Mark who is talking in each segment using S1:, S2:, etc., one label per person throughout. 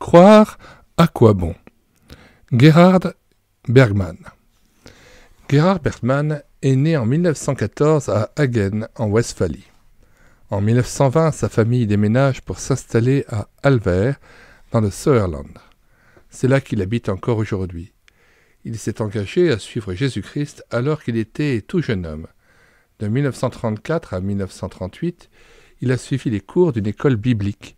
S1: Croire à quoi bon Gerhard Bergman. Gerhard Bergman est né en 1914 à Hagen, en Westphalie. En 1920, sa famille déménage pour s'installer à Alver, dans le Sauerland. C'est là qu'il habite encore aujourd'hui. Il s'est engagé à suivre Jésus-Christ alors qu'il était tout jeune homme. De 1934 à 1938, il a suivi les cours d'une école biblique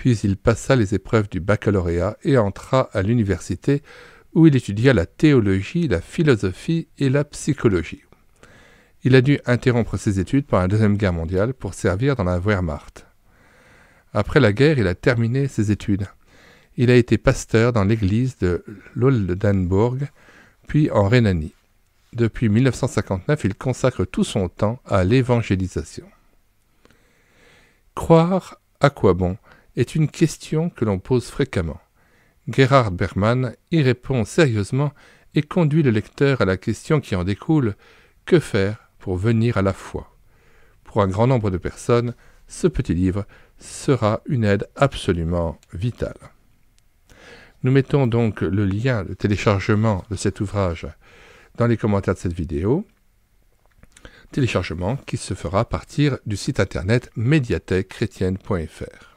S1: puis il passa les épreuves du baccalauréat et entra à l'université où il étudia la théologie, la philosophie et la psychologie. Il a dû interrompre ses études par la Deuxième Guerre mondiale pour servir dans la Wehrmacht. Après la guerre, il a terminé ses études. Il a été pasteur dans l'église de l'Oldenburg, puis en Rhénanie. Depuis 1959, il consacre tout son temps à l'évangélisation. Croire à quoi bon est une question que l'on pose fréquemment. Gerhard Berman y répond sérieusement et conduit le lecteur à la question qui en découle que faire pour venir à la foi Pour un grand nombre de personnes, ce petit livre sera une aide absolument vitale. Nous mettons donc le lien de téléchargement de cet ouvrage dans les commentaires de cette vidéo, téléchargement qui se fera à partir du site internet médiathèquechrétienne.fr.